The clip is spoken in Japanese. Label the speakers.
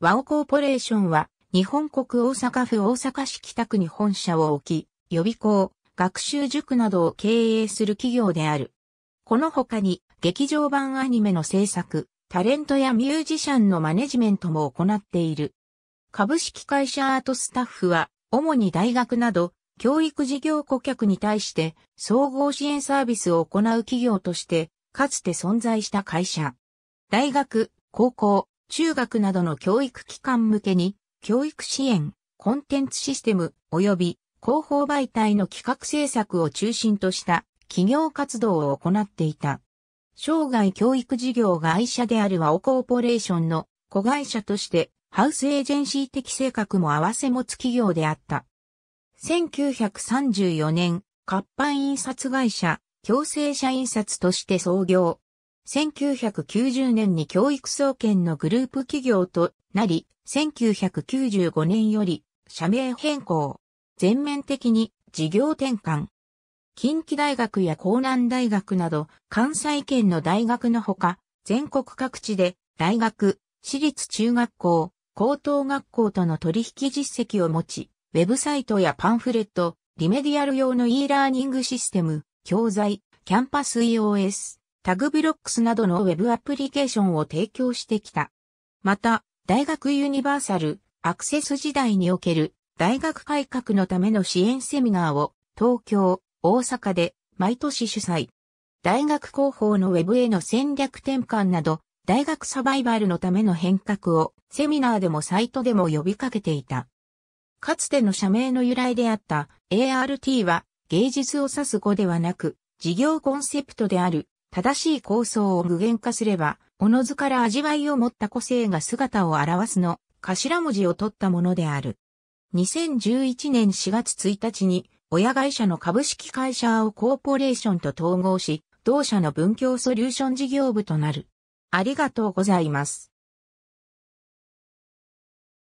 Speaker 1: ワオコーポレーションは、日本国大阪府大阪市北区に本社を置き、予備校、学習塾などを経営する企業である。この他に、劇場版アニメの制作、タレントやミュージシャンのマネジメントも行っている。株式会社アートスタッフは、主に大学など、教育事業顧客に対して、総合支援サービスを行う企業として、かつて存在した会社。大学、高校、中学などの教育機関向けに、教育支援、コンテンツシステム、及び広報媒体の企画制作を中心とした企業活動を行っていた。生涯教育事業が愛社であるワオコーポレーションの子会社としてハウスエージェンシー的性格も合わせ持つ企業であった。1934年、活版印刷会社、共生社印刷として創業、1990年に教育総研のグループ企業となり、1995年より社名変更。全面的に事業転換。近畿大学や江南大学など関西圏の大学のほか、全国各地で大学、私立中学校、高等学校との取引実績を持ち、ウェブサイトやパンフレット、リメディアル用の e ラーニングシステム、教材、キャンパス EOS、タグブロックスなどのウェブアプリケーションを提供してきた。また、大学ユニバーサル、アクセス時代における大学改革のための支援セミナーを東京、大阪で毎年主催。大学広報のウェブへの戦略転換など、大学サバイバルのための変革をセミナーでもサイトでも呼びかけていた。かつての社名の由来であった ART は芸術を指す語ではなく事業コンセプトである正しい構想を具現化すれば、おのずから味わいを持った個性が姿を表すの、頭文字を取ったものである。2011年4月1日に、親会社の株式会社をコーポレーションと統合し、同社の文教ソリューション事業部となる。ありがとうございます。